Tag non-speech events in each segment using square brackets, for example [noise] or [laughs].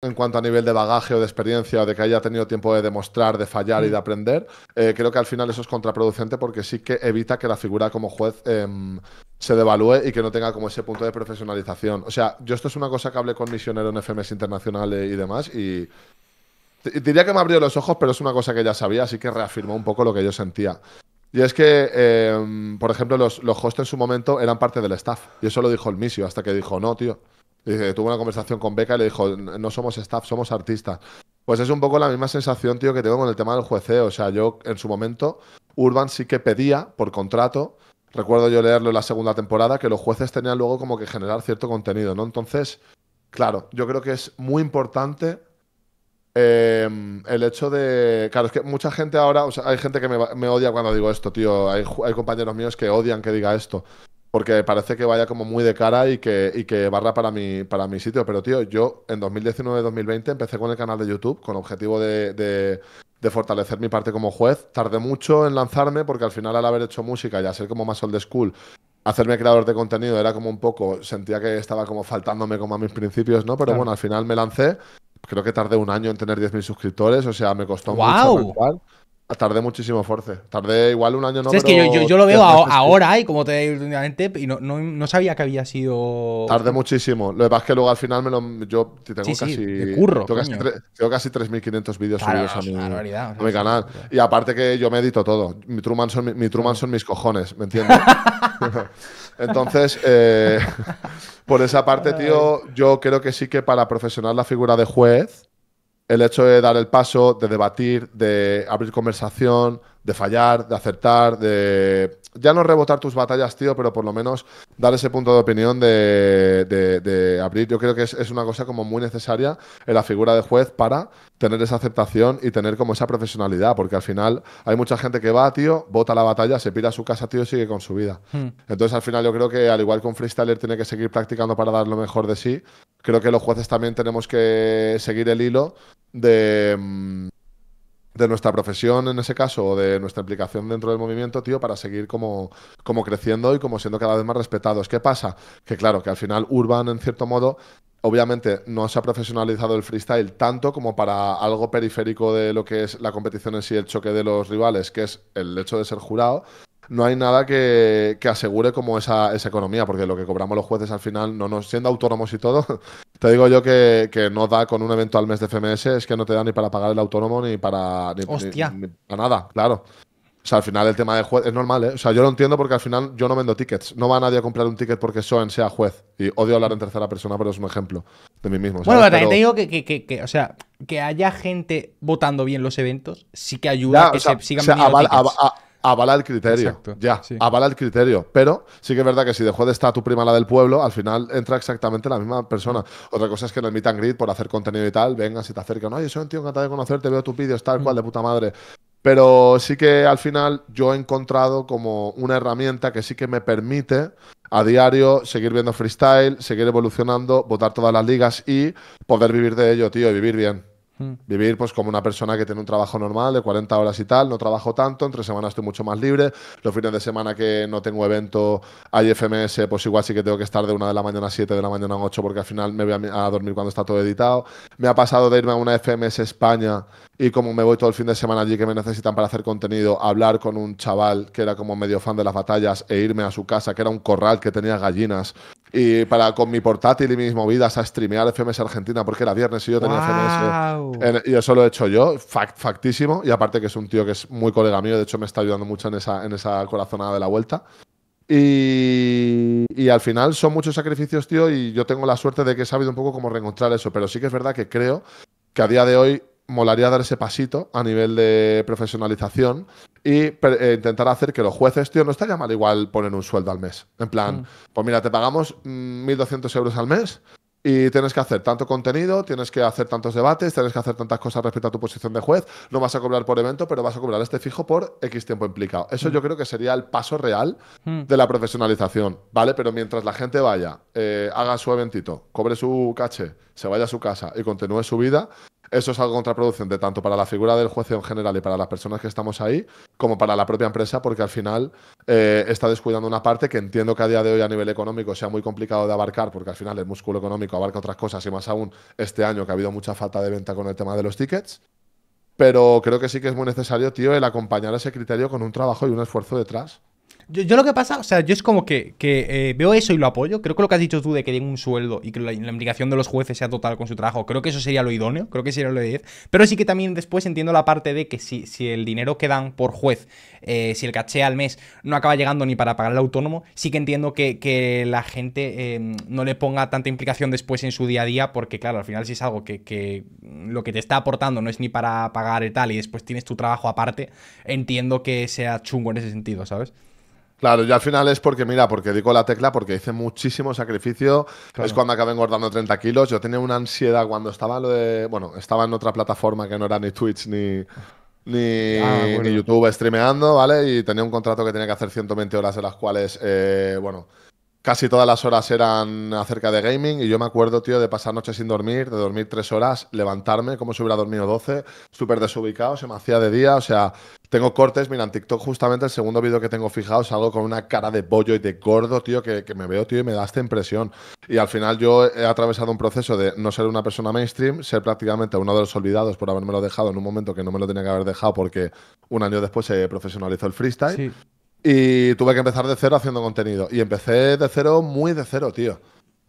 en cuanto a nivel de bagaje o de experiencia, o de que haya tenido tiempo de demostrar, de fallar y de mm. aprender, eh, creo que al final eso es contraproducente porque sí que evita que la figura como juez em, se devalúe y que no tenga como ese punto de profesionalización. O sea, yo esto es una cosa que hablé con misionero en FMS Internacional eh, y demás y diría que me abrió los ojos, pero es una cosa que ya sabía, así que reafirmó un poco lo que yo sentía. Y es que, em, por ejemplo, los, los hosts en su momento eran parte del staff y eso lo dijo el misio hasta que dijo, no, tío tuvo una conversación con Beca y le dijo, no somos staff, somos artistas. Pues es un poco la misma sensación, tío, que tengo con el tema del jueceo. O sea, yo en su momento, Urban sí que pedía por contrato, recuerdo yo leerlo en la segunda temporada, que los jueces tenían luego como que generar cierto contenido, ¿no? Entonces, claro, yo creo que es muy importante em, el hecho de. Claro, es que mucha gente ahora. hay gente que me, odia cuando digo esto, tío. hay compañeros míos que odian que diga esto porque parece que vaya como muy de cara y que, que barra para mi, para mi sitio. Pero, tío, yo en 2019-2020 empecé con el canal de YouTube con objetivo de, de, fortalecer mi parte como juez. Tardé mucho en lanzarme porque al final al haber hecho música y a ser como más old school, hacerme creador de contenido era como un poco, sentía que estaba como faltándome como a mis principios, ¿no? Pero bueno, al final me lancé. Creo que tardé un año en tener 10.000 suscriptores, o sea, me costó mucho. ¡Wow! Tardé muchísimo force. Tardé igual un año no. es que yo, lo veo ahora y como te últimamente y no, no, sabía que había sido. Tardé muchísimo. Lo que pasa es que luego al final me lo, yo tengo casi. curro, tengo, casi 3.500 vídeos subidos a mi, canal. Y aparte que yo me edito todo. Mi Truman son, Truman son mis cojones, ¿me entiendes? [laughs] Entonces, eh, [laughs] por esa parte, tío, yo creo que sí que para profesionar la figura de juez el hecho de dar el paso, de debatir, de abrir conversación, de fallar, de acertar, de ya no rebotar tus batallas, tío, pero por lo menos dar ese punto de opinión de, abrir. Yo creo que es, una cosa como muy necesaria en la figura de juez para tener esa aceptación y tener como esa profesionalidad, porque al final hay mucha gente que va, tío, vota la batalla, se pira a su casa, tío, y sigue con su vida. Hmm. Entonces al final yo creo que al igual que un freestyler tiene que seguir practicando para dar lo mejor de sí, creo que los jueces también tenemos que seguir el hilo Mm, de, nuestra profesión en ese caso o de nuestra implicación dentro del movimiento, tío, para seguir como, como creciendo y como siendo cada vez más respetados. ¿Qué pasa? Que claro, que al final Urban, en cierto modo, obviamente no se ha profesionalizado el freestyle tanto como para algo periférico de lo que es la competición en sí, el choque de los rivales, que es el hecho de ser jurado. No hay nada que, que asegure como esa, esa economía, porque lo que cobramos los jueces al final, no nos, siendo autónomos y todo, [laughs] Te digo yo que, no da con un evento al mes de FMS, es que no te da ni para pagar el autónomo ni para, ni, Hostia. para nada, claro. O sea, al final el tema de juez es normal, ¿eh? O sea, yo lo entiendo porque al final yo no vendo tickets. No va nadie a comprar un ticket porque Soen sea juez. Y odio hablar en tercera persona, pero es un ejemplo de mí mismo. Bueno, te digo que, o sea, que haya gente votando bien los eventos sí que ayuda a que se sigan vendiendo avala el criterio. ya, avala el criterio. Pero sí que es verdad que si dejó de estar tu prima la del pueblo, al final entra exactamente la misma persona. Otra cosa es que en el meet por hacer contenido y tal, venga, si te acercan, oye, soy un tío encantado de conocerte, veo tus vídeos, tal cual, de puta madre. Pero sí que al final yo he encontrado como una herramienta que sí que me permite a diario seguir viendo freestyle, seguir evolucionando, votar todas las ligas y poder vivir de ello, tío, y vivir bien. Mm. Vivir pues como una persona que tiene un trabajo normal de 40 horas y tal, no trabajo tanto, entre semanas estoy mucho más libre, los fines de semana que no tengo evento, hay FMS, pues igual sí que tengo que estar de una de la mañana a 7 de la mañana a 8 porque al final me voy a dormir cuando está todo editado. Me ha pasado de irme a una FMS España y como me voy todo el fin de semana allí que me necesitan para hacer contenido, hablar con un chaval que era como medio fan de las batallas e irme a su casa, que era un corral que tenía gallinas, y para con mi portátil y mis movidas a streamear FMS Argentina, porque era viernes y yo tenía FMS. y eso lo he hecho yo, fact, factísimo. Y aparte que es un tío que es muy colega mío, de hecho me está ayudando mucho en esa, en esa corazonada de la vuelta. Y, y, al final son muchos sacrificios, tío, y yo tengo la suerte de que he sabido un poco cómo reencontrar eso, pero sí que es verdad que creo que a día de hoy molaría dar ese pasito a nivel de profesionalización y e intentar hacer que los jueces, tío, no estaría mal igual poner un sueldo al mes. En plan, mm. pues mira, te pagamos 1.200 mm, euros al mes y tienes que hacer tanto contenido, tienes que hacer tantos debates, tienes que hacer tantas cosas respecto a tu posición de juez. No vas a cobrar por evento, pero vas a cobrar este fijo por X tiempo implicado. Eso mm. yo creo que sería el paso real de la profesionalización, ¿vale? Pero mientras la gente vaya, eh, haga su eventito, cobre su caché, se vaya a su casa y continúe su vida, eso es algo contraproducente, tanto para la figura del juez en general y para las personas que estamos ahí, como para la propia empresa, porque al final eh, está descuidando una parte que entiendo que a día de hoy a nivel económico sea muy complicado de abarcar, porque al final el músculo económico abarca otras cosas y más aún este año que ha habido mucha falta de venta con el tema de los tickets. Pero creo que sí que es muy necesario, tío, el acompañar ese criterio con un trabajo y un esfuerzo detrás. Yo, lo que pasa, o sea, yo es como que, eh, veo eso y lo apoyo. Creo que lo que has dicho tú de que den un sueldo y que la, implicación de los jueces sea total con su trabajo, creo que eso sería lo idóneo, creo que sería lo de 10. Pero sí que también después entiendo la parte de que si, si el dinero que dan por juez, eh, si el caché al mes no acaba llegando ni para pagar el autónomo, sí que entiendo que, la gente em, no le ponga tanta implicación después en su día a día, porque claro, al final si es algo que, que lo que te está aportando no es ni para pagar y tal, y después tienes tu trabajo aparte, entiendo que sea chungo en ese sentido, ¿sabes? Claro, yo al final es porque, mira, porque digo la tecla, porque hice muchísimo sacrificio. Es cuando acabé engordando 30 kilos. Yo tenía una ansiedad cuando estaba lo de. Bueno, estaba en otra plataforma que no era ni Twitch ni, ni, ah, YouTube streameando, ¿vale? Y tenía un contrato que tenía que hacer 120 horas, de las cuales, eh, bueno, casi todas las horas eran acerca de gaming y yo me acuerdo, tío, de pasar noches sin dormir, de dormir tres horas, levantarme, como si hubiera dormido 12, súper desubicado, se me hacía de día, o sea, tengo cortes, mira, en TikTok justamente el segundo vídeo que tengo fijado salgo con una cara de bollo y de gordo, tío, que, me veo, tío, y me da esta impresión. Y al final yo he atravesado un proceso de no ser una persona mainstream, ser prácticamente uno de los olvidados por lo dejado en un momento que no me lo tenía que haber dejado porque un año después se profesionalizó el freestyle. Y tuve que empezar de cero haciendo contenido. Y empecé de cero, muy de cero, tío.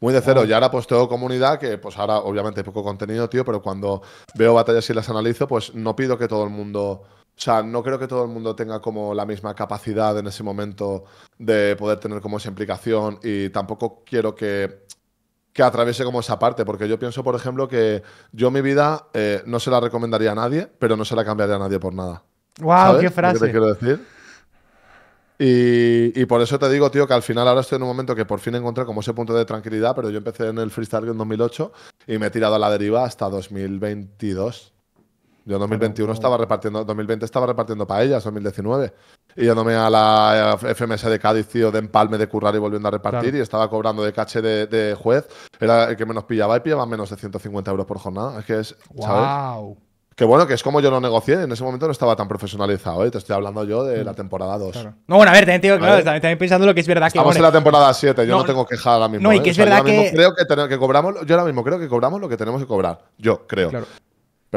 Muy de cero. Y ahora pues tengo comunidad que pues ahora obviamente hay poco contenido, tío, pero cuando veo batallas y las analizo, pues no pido que todo el mundo o sea, no creo que todo el mundo tenga como la misma capacidad en ese momento de poder tener como esa implicación y tampoco quiero que, que atraviese como esa parte, porque yo pienso, por ejemplo, que yo mi vida eh, no se la recomendaría a nadie, pero no se la cambiaría a nadie por nada. ¡Wow! ¡Qué frase! ¿Qué te quiero decir? Y, y, por eso te digo, tío, que al final ahora estoy en un momento que por fin encontré como ese punto de tranquilidad, pero yo empecé en el freestyle en 2008 y me he tirado a la deriva hasta 2022. Yo en 2021 estaba repartiendo, 2020 estaba repartiendo paellas, 2019. Y yéndome a la eh, FMS de Cádiz, tío, de empalme de currar y volviendo a repartir. Y estaba cobrando de caché de, juez. Era el que menos pillaba y pillaba menos de 150 euros por jornada. Es que es. ¿sabes? ¡Wow! Que bueno, que es como yo no negocié. En ese momento no estaba tan profesionalizado, ¿eh? Te estoy hablando yo de la mm. temporada 2. No, bueno, a ver, también, tío, claro, también, pensando lo que es verdad Estamos que. en la temporada 7, yo no, tengo queja ahora mismo. No, y ¿eh? que es verdad que. que, cobramos, yo ahora mismo creo que cobramos lo que tenemos que cobrar. Yo creo. Claro.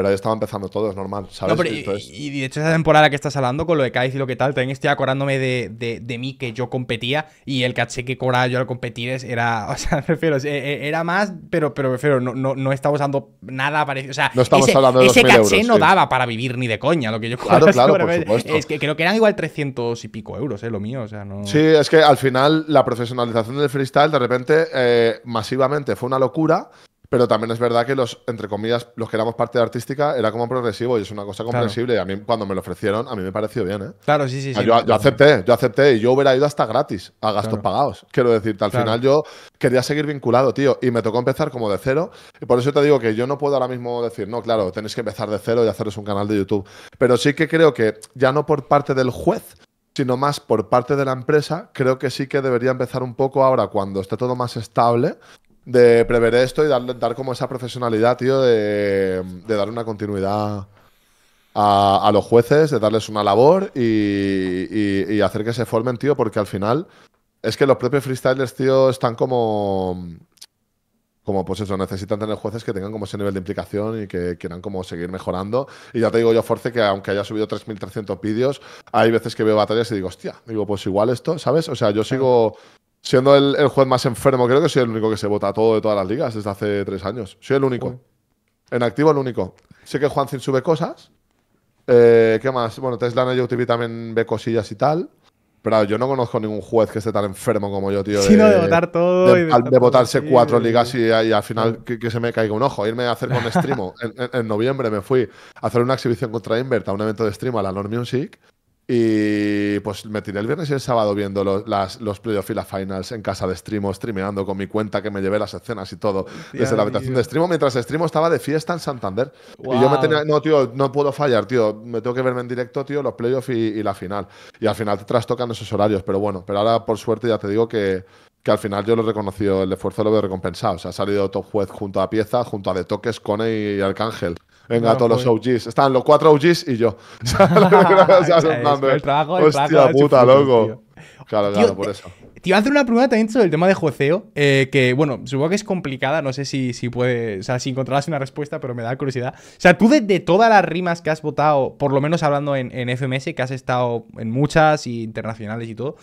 Pero yo estaba empezando todo, es normal, ¿sabes? y, de hecho, esa temporada que estás hablando con lo de Kaiz y lo que tal, también estoy acordándome de, mí que yo competía y el caché que cobraba yo al competir era, [laughs] o sea, prefiero, e, e, era más, pero, pero prefiero, no, no, no estaba usando nada parecido. O sea, no estamos hablando de ese caché no daba para vivir ni de coña, lo que yo claro, [laughs] claro, por Es que creo que eran igual 300 y pico euros, ¿eh? Lo mío, o sea, no. Sí, es que al final la profesionalización del freestyle de repente eh, masivamente fue una locura pero también es verdad que los, entre comillas, los que éramos parte de artística era como progresivo y es una cosa comprensible. Y a mí, cuando me lo ofrecieron, a mí me pareció bien, ¿eh? Claro, sí, sí. sí yo, acepté, yo acepté y yo hubiera ido hasta gratis a gastos pagados. Quiero decirte, al final yo quería seguir vinculado, tío, y me tocó empezar como de cero. Y por eso te digo que yo no puedo ahora mismo decir, no, claro, tenéis que empezar de cero y haceros un canal de YouTube. Pero sí que creo que ya no por parte del juez, sino más por parte de la empresa, creo que sí que debería empezar un poco ahora cuando esté todo más estable de prever esto y dar, dar como esa profesionalidad, tío, de, de dar una continuidad a, los jueces, de darles una labor y, y, hacer que se formen, tío, porque al final es que los propios freestylers, tío, están como. Como, pues eso, necesitan tener jueces que tengan como ese nivel de implicación y que quieran como seguir mejorando. Y ya te digo yo, Force, que aunque haya subido 3.300 vídeos, hay veces que veo batallas y digo, hostia, digo, pues igual esto, ¿sabes? O sea, yo sigo Siendo el, juez más enfermo, creo que soy el único que se vota todo de todas las ligas desde hace tres años. Soy el único. En activo, el único. Sé que Juan juancín sube cosas. Eh, ¿Qué más? Bueno, Tesla en YouTube también ve cosillas y tal. Pero yo no conozco ningún juez que esté tan enfermo como yo, tío. de, votar todo. De, al, votarse cuatro ligas y, al final que, se me caiga un ojo. Irme a hacer con stream. [laughs] en, noviembre me fui a hacer una exhibición contra Invert a un evento de stream a la Norm Music. Y pues me tiré el viernes y el sábado viendo los, playoffs y las finals en casa de streamo, streameando con mi cuenta que me llevé las escenas y todo desde la habitación de streamo, mientras streamo estaba de fiesta en Santander. Y yo me tenía, no, tío, no puedo fallar, tío, me tengo que verme en directo, tío, los playoffs y, y, la final. Y al final te trastocan esos horarios, pero bueno, pero ahora por suerte ya te digo que, que al final yo lo he reconocido, el esfuerzo lo veo recompensado. O sea, ha salido Top Juez junto a Pieza, junto a De Toques, Cone y Arcángel. Venga, todos los pues- OGs. Están los cuatro OGs y yo. el trabajo… Hostia puta, loco. Claro, claro, por eso. Te iba a hacer una pregunta también sobre el tema de jueceo. Eh, que bueno, supongo que es complicada, no sé si, si puede, o sea, si encontrarás una respuesta, pero me da curiosidad. O sea, tú de, todas las rimas que has votado, por lo menos hablando en, en, FMS, que has estado en muchas y internacionales y todo,